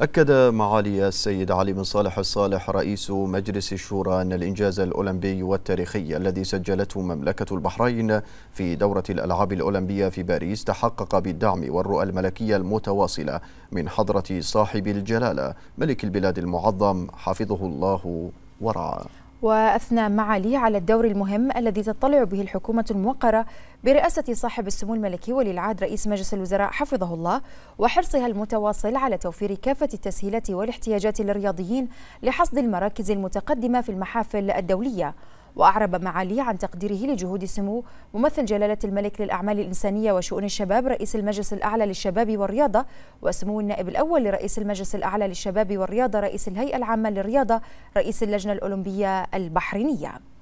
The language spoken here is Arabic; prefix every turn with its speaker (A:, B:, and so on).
A: أكد معالي السيد علي بن صالح الصالح رئيس مجلس الشورى أن الإنجاز الأولمبي والتاريخي الذي سجلته مملكة البحرين في دورة الألعاب الأولمبية في باريس تحقق بالدعم والرؤى الملكية المتواصلة من حضرة صاحب الجلالة ملك البلاد المعظم حفظه الله ورعاه
B: وأثنى معالي على الدور المهم الذي تطلع به الحكومة الموقرة برئاسة صاحب السمو الملكي ولي العهد رئيس مجلس الوزراء حفظه الله وحرصها المتواصل على توفير كافة التسهيلات والاحتياجات للرياضيين لحصد المراكز المتقدمة في المحافل الدولية وأعرب معاليه عن تقديره لجهود سمو ممثل جلالة الملك للأعمال الإنسانية وشؤون الشباب رئيس المجلس الأعلى للشباب والرياضة وسمو النائب الأول لرئيس المجلس الأعلى للشباب والرياضة رئيس الهيئة العامة للرياضة رئيس اللجنة الأولمبية البحرينية